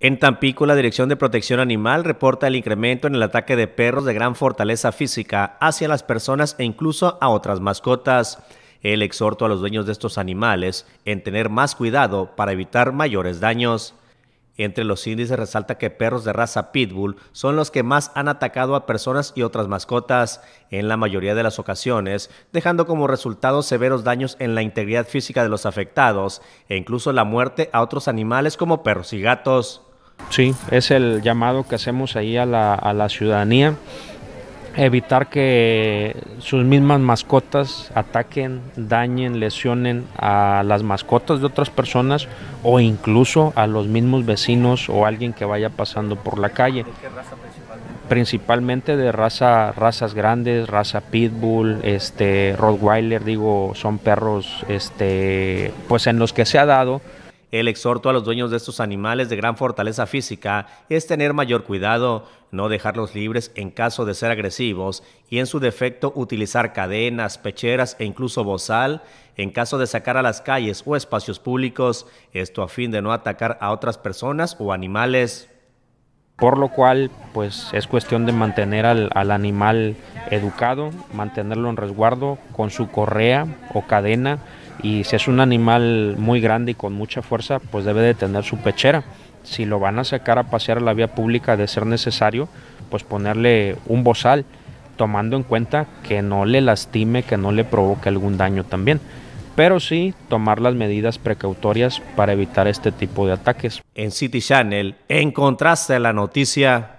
En Tampico, la Dirección de Protección Animal reporta el incremento en el ataque de perros de gran fortaleza física hacia las personas e incluso a otras mascotas. El exhorto a los dueños de estos animales en tener más cuidado para evitar mayores daños. Entre los índices resalta que perros de raza pitbull son los que más han atacado a personas y otras mascotas, en la mayoría de las ocasiones, dejando como resultado severos daños en la integridad física de los afectados e incluso la muerte a otros animales como perros y gatos. Sí, es el llamado que hacemos ahí a la, ciudadanía evitar que sus mismas mascotas ataquen, dañen, lesionen a las mascotas de otras personas o incluso a los mismos vecinos o alguien que vaya pasando por la calle. ¿De qué raza principalmente? principalmente de raza, razas grandes, raza pitbull, este, rottweiler, digo, son perros, este, pues en los que se ha dado el exhorto a los dueños de estos animales de gran fortaleza física es tener mayor cuidado, no dejarlos libres en caso de ser agresivos y en su defecto utilizar cadenas, pecheras e incluso bozal en caso de sacar a las calles o espacios públicos, esto a fin de no atacar a otras personas o animales por lo cual pues es cuestión de mantener al, al, animal educado, mantenerlo en resguardo con su correa o cadena y si es un animal muy grande y con mucha fuerza pues debe de tener su pechera. Si lo van a sacar a pasear a la vía pública de ser necesario pues ponerle un bozal tomando en cuenta que no le lastime, que no le provoque algún daño también pero sí tomar las medidas precautorias para evitar este tipo de ataques. En City Channel encontraste la noticia